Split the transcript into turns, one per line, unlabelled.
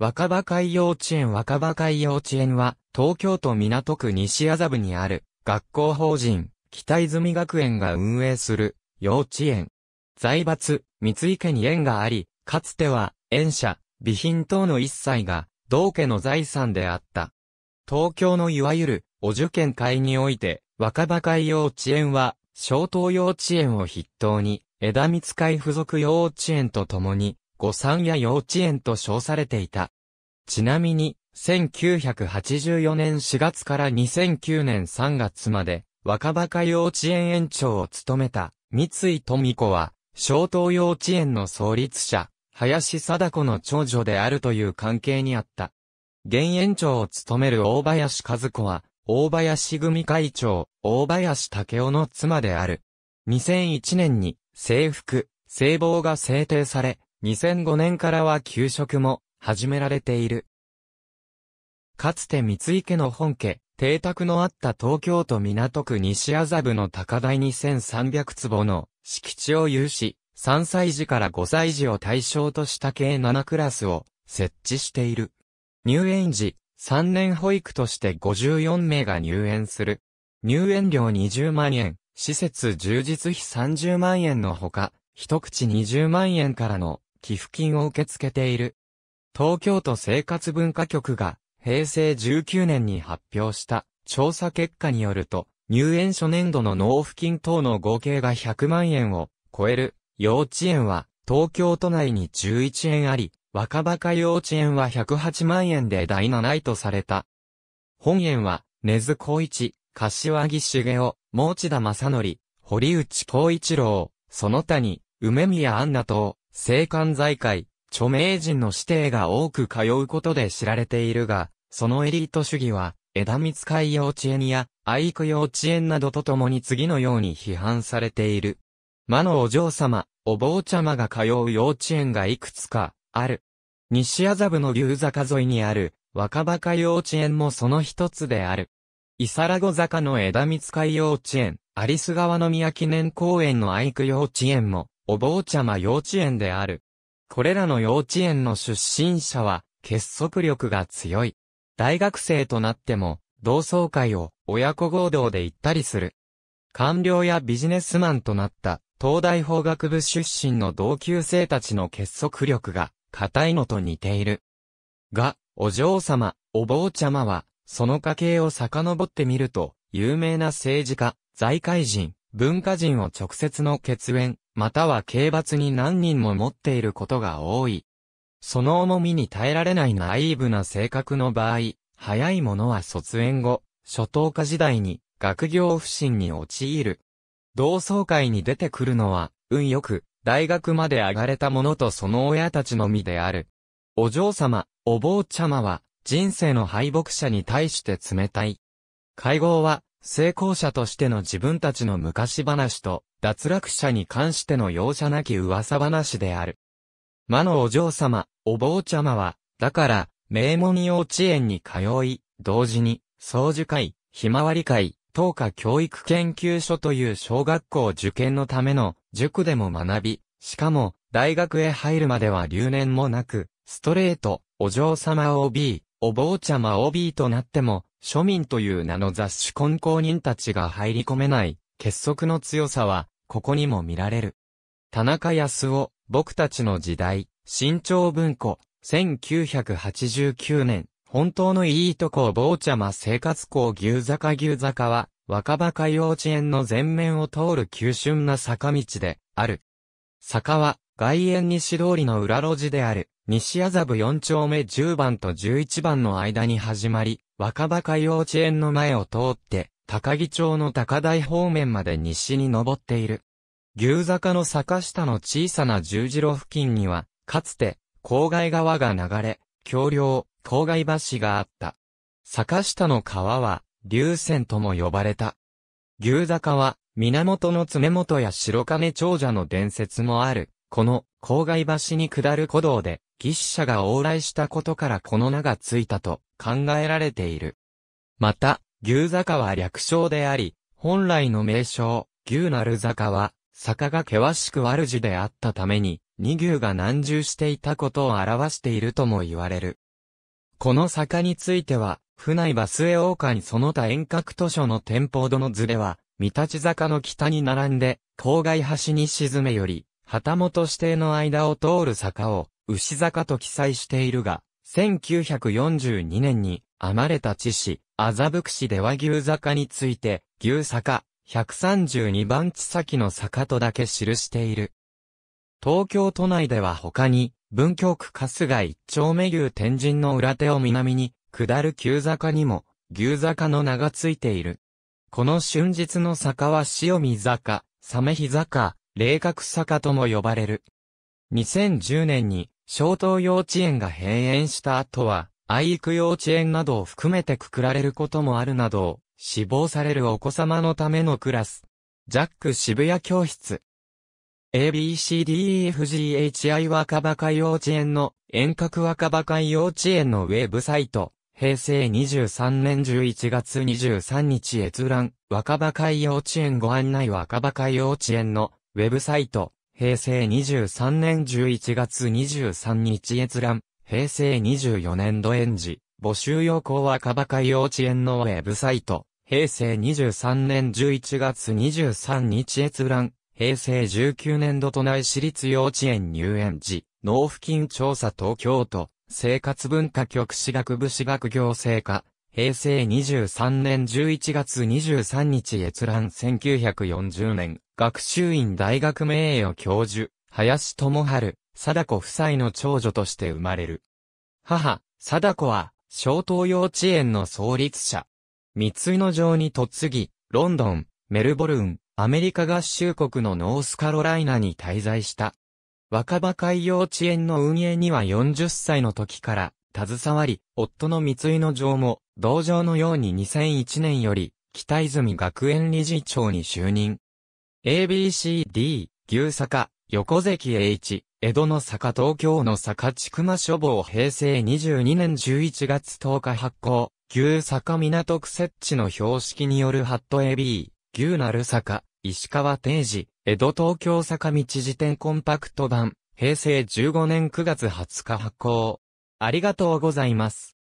若葉会幼稚園若葉会幼稚園は、東京都港区西麻布にある、学校法人、北泉学園が運営する、幼稚園。財閥、三井家に縁があり、かつては、園舎、備品等の一切が、同家の財産であった。東京のいわゆる、お受験会において、若葉会幼稚園は、小東幼稚園を筆頭に、枝光会附属幼稚園とともに、誤算や幼稚園と称されていた。ちなみに、1984年4月から2009年3月まで、若葉家幼稚園園長を務めた、三井富子は、小東幼稚園の創立者、林貞子の長女であるという関係にあった。現園長を務める大林和子は、大林組会長、大林武雄の妻である。2001年に、制服、制帽が制定され、2005年からは給食も始められている。かつて三井家の本家、邸宅のあった東京都港区西麻布の高台2300坪の敷地を有し、3歳児から5歳児を対象とした計7クラスを設置している。入園時、3年保育として54名が入園する。入園料20万円、施設充実費30万円のほか、一口20万円からの寄付金を受け付けている。東京都生活文化局が平成19年に発表した調査結果によると、入園初年度の納付金等の合計が100万円を超える幼稚園は東京都内に11円あり、若葉か幼稚園は108万円で第7位とされた。本園は、根津光一、柏木茂雄、持田正則、堀内光一郎、その他に、梅宮アンナ等、青函財界、著名人の指弟が多く通うことで知られているが、そのエリート主義は、枝光会幼稚園や愛育幼稚園などとともに次のように批判されている。魔のお嬢様、お坊ちゃまが通う幼稚園がいくつか、ある。西麻布の竜坂沿いにある、若葉会幼稚園もその一つである。伊ラゴ坂の枝光会幼稚園、有栖川の宮記念公園の愛育幼稚園も、お坊ちゃま幼稚園である。これらの幼稚園の出身者は、結束力が強い。大学生となっても、同窓会を親子合同で行ったりする。官僚やビジネスマンとなった東大法学部出身の同級生たちの結束力が固いのと似ている。が、お嬢様、お坊ちゃまは、その家系を遡ってみると、有名な政治家、財界人、文化人を直接の血縁、または刑罰に何人も持っていることが多い。その重みに耐えられないナイーブな性格の場合、早いものは卒園後、初等科時代に学業不振に陥る。同窓会に出てくるのは、運よく、大学まで上がれた者とその親たちのみである。お嬢様、お坊ちゃまは、人生の敗北者に対して冷たい。会合は、成功者としての自分たちの昔話と、脱落者に関しての容赦なき噂話である。魔のお嬢様、お坊ちゃまは、だから、名門幼稚園に通い、同時に、掃除会、ひまわり会、東華教育研究所という小学校受験のための塾でも学び、しかも、大学へ入るまでは留年もなく、ストレート、お嬢様 OB、お坊ちゃま OB となっても、庶民という名の雑種根公人たちが入り込めない、結束の強さは、ここにも見られる。田中康夫、僕たちの時代、新潮文庫、1989年、本当のいいとこ坊ちゃま生活校牛坂牛坂は、若葉か幼稚園の前面を通る急峻な坂道で、ある。坂は、外苑西通りの裏路地である。西麻布4丁目10番と11番の間に始まり、若葉会幼稚園の前を通って、高木町の高台方面まで西に登っている。牛坂の坂下の小さな十字路付近には、かつて、郊外川が流れ、橋梁、郊外橋があった。坂下の川は、流線とも呼ばれた。牛坂は、源の爪元や白金長者の伝説もある、この、郊外橋に下る古道で、牛者が往来したことからこの名がついたと考えられている。また、牛坂は略称であり、本来の名称、牛なる坂は、坂が険しく主であったために、二牛が難住していたことを表しているとも言われる。この坂については、船井バスエ大岡にその他遠隔図書の店舗どの図では、三立坂の北に並んで、郊外端に沈めより、旗本指定の間を通る坂を、牛坂と記載しているが、1942年に、まれた地市、麻布市では牛坂について、牛坂、132番地先の坂とだけ記している。東京都内では他に、文京区春日一丁目牛天神の裏手を南に、下る牛坂にも、牛坂の名がついている。この春日の坂は潮見坂、鮫日坂、霊角坂とも呼ばれる。2010年に、小東幼稚園が閉園した後は、愛育幼稚園などを含めてくくられることもあるなど、死亡されるお子様のためのクラス。ジャック渋谷教室。ABCDEFGHI 若葉会幼稚園の遠隔若葉会幼稚園のウェブサイト。平成23年11月23日閲覧、若葉会幼稚園ご案内若葉会幼稚園のウェブサイト、平成23年11月23日閲覧、平成24年度園児、募集要項は赤バ幼稚園のウェブサイト、平成23年11月23日閲覧、平成19年度都内私立幼稚園入園時、納付金調査東京都、生活文化局私学部私学行政課、平成23年11月23日閲覧1940年、学習院大学名誉教授、林智春、貞子夫妻の長女として生まれる。母、貞子は、小東幼稚園の創立者。三井の城に嫁ぎ、ロンドン、メルボルン、アメリカ合衆国のノースカロライナに滞在した。若葉海幼稚園の運営には40歳の時から携わり、夫の三井の城も同場のように2001年より、北泉学園理事長に就任。ABCD、牛坂、横関栄一、江戸の坂東京の坂千熊書房平成22年11月10日発行、牛坂港区設置の標識によるハット AB、牛なる坂、石川定時、江戸東京坂道辞典コンパクト版、平成15年9月20日発行。ありがとうございます。